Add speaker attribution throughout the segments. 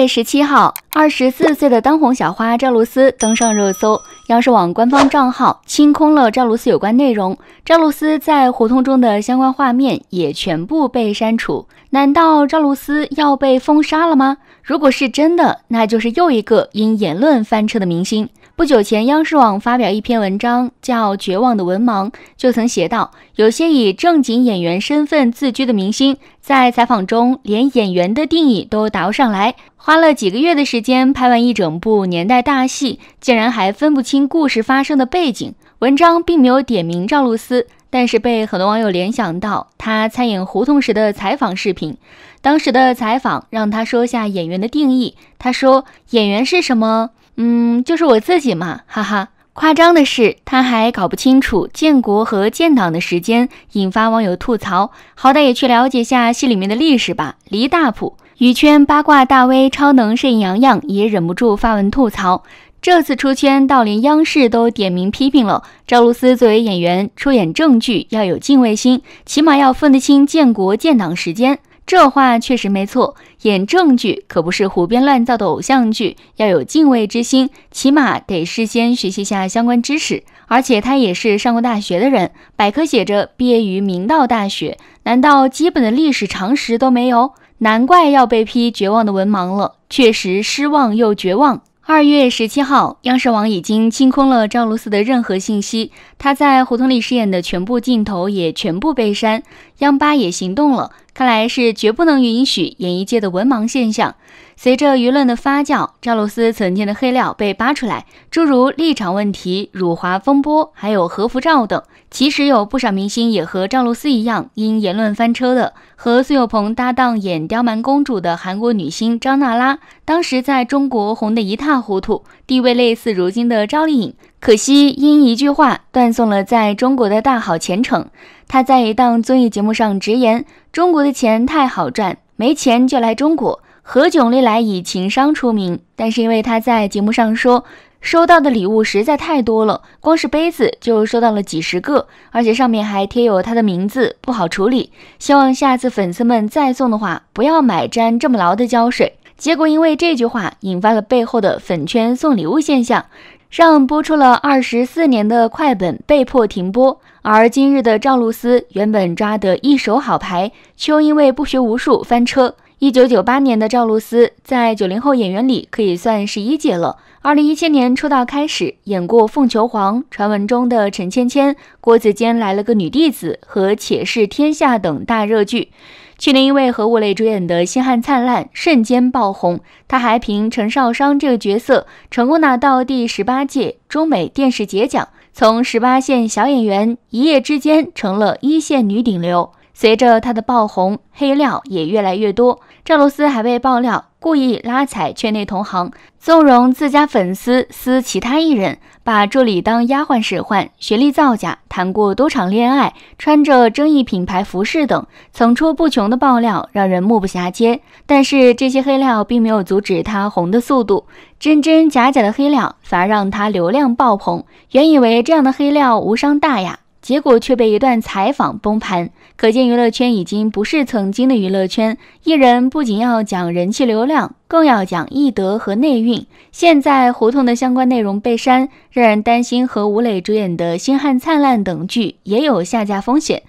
Speaker 1: 月十七号，二十四岁的当红小花赵露思登上热搜。央视网官方账号清空了赵露思有关内容，赵露思在活动中的相关画面也全部被删除。难道赵露思要被封杀了吗？如果是真的，那就是又一个因言论翻车的明星。不久前，央视网发表一篇文章，叫《绝望的文盲》，就曾写道：有些以正经演员身份自居的明星，在采访中连演员的定义都答不上来，花了几个月的时间拍完一整部年代大戏，竟然还分不清故事发生的背景。文章并没有点名赵露思，但是被很多网友联想到她参演《胡同》时的采访视频。当时的采访让她说下演员的定义，她说演员是什么。嗯，就是我自己嘛，哈哈。夸张的是，他还搞不清楚建国和建党的时间，引发网友吐槽。好歹也去了解下戏里面的历史吧。离大普，娱圈八卦大 V、超能摄影杨洋也忍不住发文吐槽：这次出圈到连央视都点名批评了。赵露思作为演员出演正剧要有敬畏心，起码要分得清建国建党时间。这话确实没错，演正剧可不是胡编乱造的偶像剧，要有敬畏之心，起码得事先学习下相关知识。而且他也是上过大学的人，百科写着毕业于明道大学，难道基本的历史常识都没有？难怪要被批绝望的文盲了，确实失望又绝望。二月十七号，央视网已经清空了赵露思的任何信息，她在胡同里饰演的全部镜头也全部被删，央八也行动了，看来是绝不能允许演艺界的文盲现象。随着舆论的发酵，赵露思曾经的黑料被扒出来，诸如立场问题、辱华风波，还有核辐照等。其实有不少明星也和赵露思一样，因言论翻车的。和苏有朋搭档演刁蛮公主的韩国女星张娜拉，当时在中国红得一塌糊涂，地位类似如今的赵丽颖。可惜因一句话断送了在中国的大好前程。她在一档综艺节目上直言：“中国的钱太好赚，没钱就来中国。”何炅历来以情商出名，但是因为他在节目上说收到的礼物实在太多了，光是杯子就收到了几十个，而且上面还贴有他的名字，不好处理。希望下次粉丝们再送的话，不要买沾这么牢的胶水。结果因为这句话引发了背后的粉圈送礼物现象，让播出了二十四年的《快本》被迫停播。而今日的赵露思原本抓得一手好牌，却因为不学无术翻车。一九九八年的赵露思，在九零后演员里可以算是一姐了。二零一七年出道开始，演过《凤求凰》、传闻中的陈芊芊、郭子健来了个女弟子和《且试天下》等大热剧。去年因为和吴磊主演的《星汉灿烂》瞬间爆红，她还凭陈少商这个角色成功拿到第十八届中美电视节奖，从十八线小演员一夜之间成了一线女顶流。随着他的爆红，黑料也越来越多。赵露思还被爆料故意拉踩圈内同行，纵容自家粉丝撕其他艺人，把助理当丫鬟使唤，学历造假，谈过多场恋爱，穿着争议品牌服饰等，层出不穷的爆料让人目不暇接。但是这些黑料并没有阻止他红的速度，真真假假的黑料反而让他流量爆棚。原以为这样的黑料无伤大雅。结果却被一段采访崩盘，可见娱乐圈已经不是曾经的娱乐圈。艺人不仅要讲人气流量，更要讲艺德和内蕴。现在胡同的相关内容被删，让人担心和吴磊主演的《星汉灿烂》等剧也有下架风险。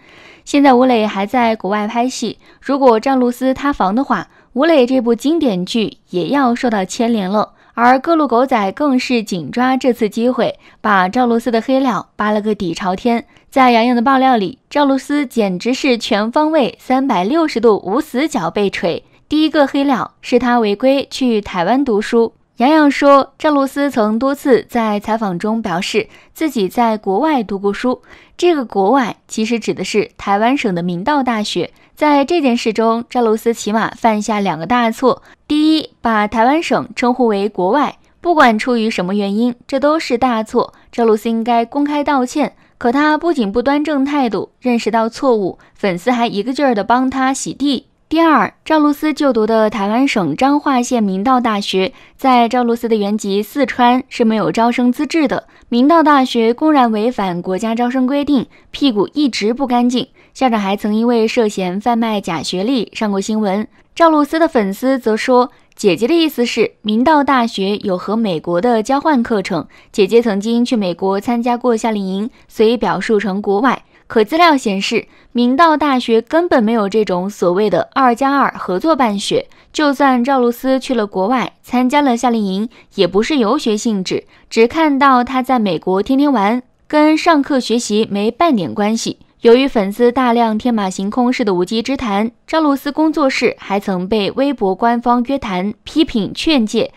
Speaker 1: 现在吴磊还在国外拍戏，如果赵露思塌房的话，吴磊这部经典剧也要受到牵连了。而各路狗仔更是紧抓这次机会，把赵露思的黑料扒了个底朝天。在杨洋的爆料里，赵露思简直是全方位、三百六十度无死角被锤。第一个黑料是她违规去台湾读书。杨洋说，赵露思曾多次在采访中表示自己在国外读过书，这个“国外”其实指的是台湾省的明道大学。在这件事中，赵露思起码犯下两个大错。第一，把台湾省称呼为国外，不管出于什么原因，这都是大错。赵露思应该公开道歉，可她不仅不端正态度，认识到错误，粉丝还一个劲儿地帮他洗地。第二，赵露思就读的台湾省彰化县明道大学，在赵露思的原籍四川是没有招生资质的。明道大学公然违反国家招生规定，屁股一直不干净。校长还曾因为涉嫌贩卖假学历上过新闻。赵露思的粉丝则说：“姐姐的意思是，明道大学有和美国的交换课程，姐姐曾经去美国参加过夏令营，所以表述成国外。”可资料显示，明道大学根本没有这种所谓的“二加二”合作办学。就算赵露思去了国外参加了夏令营，也不是游学性质，只看到他在美国天天玩，跟上课学习没半点关系。由于粉丝大量天马行空式的无稽之谈，张露思工作室还曾被微博官方约谈、批评、劝诫。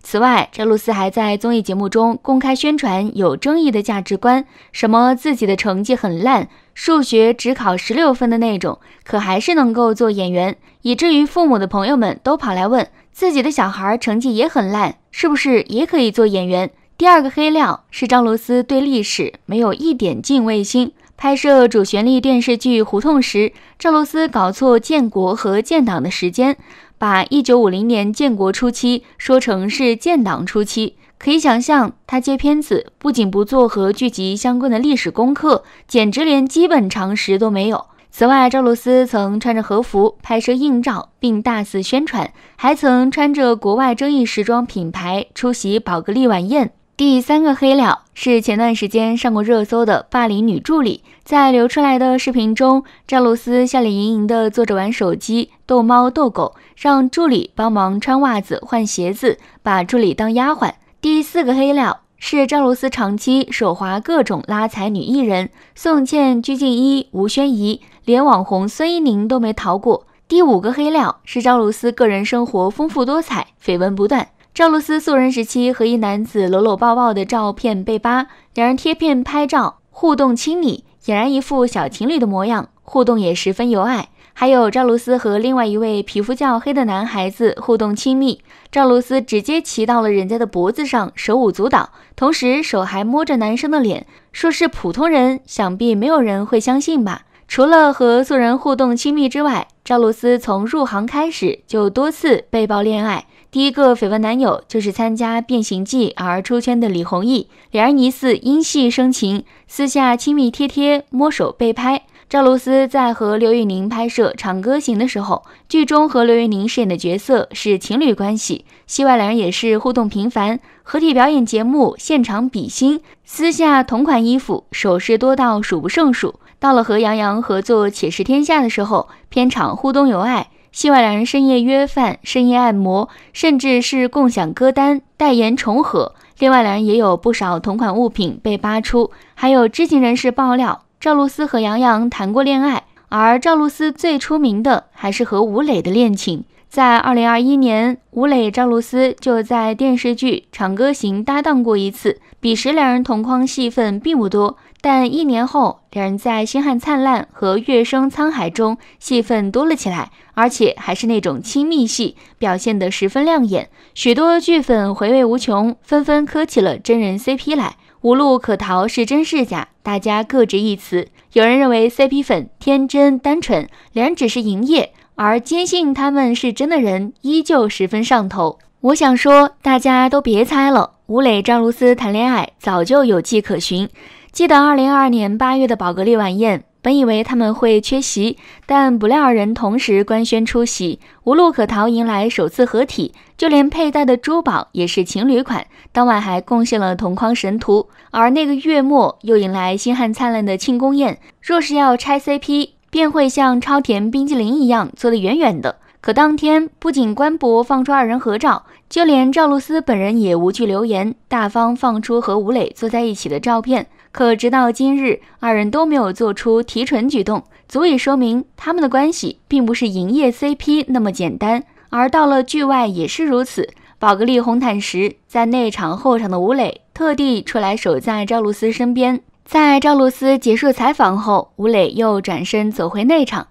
Speaker 1: 此外，张露思还在综艺节目中公开宣传有争议的价值观，什么自己的成绩很烂，数学只考十六分的那种，可还是能够做演员，以至于父母的朋友们都跑来问自己的小孩成绩也很烂，是不是也可以做演员？第二个黑料是张露思对历史没有一点敬畏心。拍摄主旋律电视剧《胡同》时，赵露思搞错建国和建党的时间，把一九五零年建国初期说成是建党初期。可以想象，她接片子不仅不做和剧集相关的历史功课，简直连基本常识都没有。此外，赵露思曾穿着和服拍摄硬照，并大肆宣传，还曾穿着国外争议时装品牌出席宝格丽晚宴。第三个黑料是前段时间上过热搜的霸凌女助理，在流出来的视频中，赵露思笑脸盈盈地坐着玩手机，逗猫逗狗，让助理帮忙穿袜子、换鞋子，把助理当丫鬟。第四个黑料是赵露思长期手滑各种拉踩女艺人，宋茜、鞠婧祎、吴宣仪，连网红孙一宁都没逃过。第五个黑料是赵露思个人生活丰富多彩，绯闻不断。赵露思素人时期和一男子搂搂抱抱的照片被扒，两人贴片拍照互动亲密，俨然一副小情侣的模样，互动也十分有爱。还有赵露思和另外一位皮肤较黑的男孩子互动亲密，赵露思直接骑到了人家的脖子上，手舞足蹈，同时手还摸着男生的脸，说是普通人，想必没有人会相信吧。除了和素人互动亲密之外，赵露思从入行开始就多次被曝恋爱。第一个绯闻男友就是参加《变形计》而出圈的李宏毅，两人疑似因戏生情，私下亲密贴贴、摸手被拍。赵露思在和刘宇宁拍摄《长歌行》的时候，剧中和刘宇宁饰演的角色是情侣关系，戏外两人也是互动频繁，合体表演节目，现场比心，私下同款衣服、首饰多到数不胜数。到了和杨洋合作《且试天下的时候，片场互动有爱。戏外，两人深夜约饭、深夜按摩，甚至是共享歌单、代言重合。另外，两人也有不少同款物品被扒出。还有知情人士爆料，赵露思和杨洋谈过恋爱。而赵露思最出名的还是和吴磊的恋情。在2021年，吴磊、赵露思就在电视剧《长歌行》搭档过一次，彼时两人同框戏份并不多。但一年后，两人在《星汉灿烂》和《月升沧海》中戏份多了起来，而且还是那种亲密戏，表现得十分亮眼，许多剧粉回味无穷，纷纷磕起了真人 CP 来。无路可逃是真是假，大家各执一词。有人认为 CP 粉天真单纯，两人只是营业，而坚信他们是真的人，依旧十分上头。我想说，大家都别猜了，吴磊张露思谈恋爱早就有迹可循。记得二零二二年八月的宝格丽晚宴，本以为他们会缺席，但不料二人同时官宣出席，无路可逃，迎来首次合体。就连佩戴的珠宝也是情侣款。当晚还贡献了同框神图。而那个月末又迎来星汉灿烂的庆功宴。若是要拆 CP，便会像超甜冰激凌一样坐得远远的。可当天不仅官博放出二人合照，就连赵露思本人也无惧流言，大方放出和吴磊坐在一起的照片。可直到今日，二人都没有做出提纯举动，足以说明他们的关系并不是营业 CP 那么简单。而到了剧外也是如此。宝格丽红毯时，在内场候场的吴磊特地出来守在赵露思身边，在赵露思结束采访后，吴磊又转身走回内场。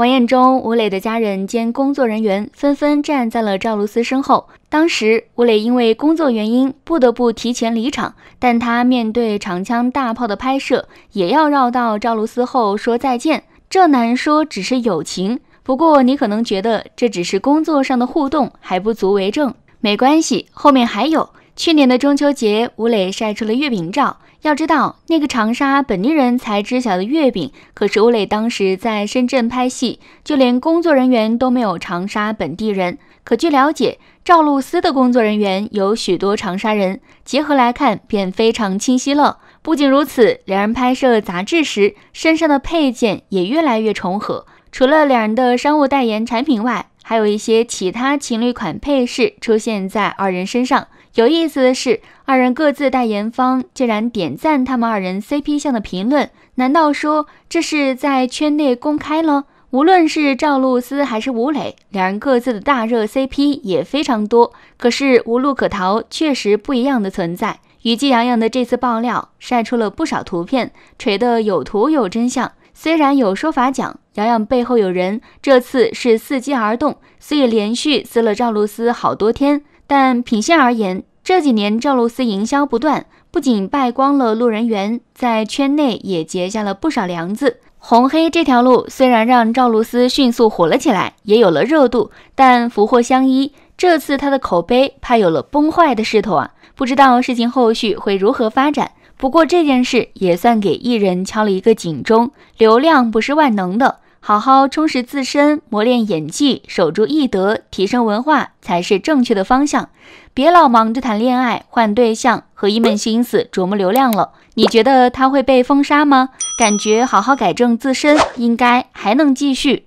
Speaker 1: 晚宴中，吴磊的家人兼工作人员纷纷站在了赵露思身后。当时，吴磊因为工作原因不得不提前离场，但他面对长枪大炮的拍摄，也要绕到赵露思后说再见。这难说只是友情，不过你可能觉得这只是工作上的互动，还不足为证。没关系，后面还有。去年的中秋节，吴磊晒出了月饼照。要知道，那个长沙本地人才知晓的月饼，可是吴磊当时在深圳拍戏，就连工作人员都没有长沙本地人。可据了解，赵露思的工作人员有许多长沙人，结合来看便非常清晰了。不仅如此，两人拍摄杂志时身上的配件也越来越重合，除了两人的商务代言产品外，还有一些其他情侣款配饰出现在二人身上。有意思的是，二人各自代言方竟然点赞他们二人 CP 向的评论，难道说这是在圈内公开了？无论是赵露思还是吴磊，两人各自的大热 CP 也非常多，可是无路可逃，确实不一样的存在。与季洋洋的这次爆料，晒出了不少图片，锤得有图有真相。虽然有说法讲洋洋背后有人，这次是伺机而动，所以连续撕了赵露思好多天。但品相而言，这几年赵露思营销不断，不仅败光了路人缘，在圈内也结下了不少梁子。红黑这条路虽然让赵露思迅速火了起来，也有了热度，但福祸相依，这次她的口碑怕有了崩坏的势头啊！不知道事情后续会如何发展。不过这件事也算给艺人敲了一个警钟：流量不是万能的。好好充实自身，磨练演技，守住艺德，提升文化，才是正确的方向。别老忙着谈恋爱、换对象和一门心思琢磨流量了。你觉得他会被封杀吗？感觉好好改正自身，应该还能继续。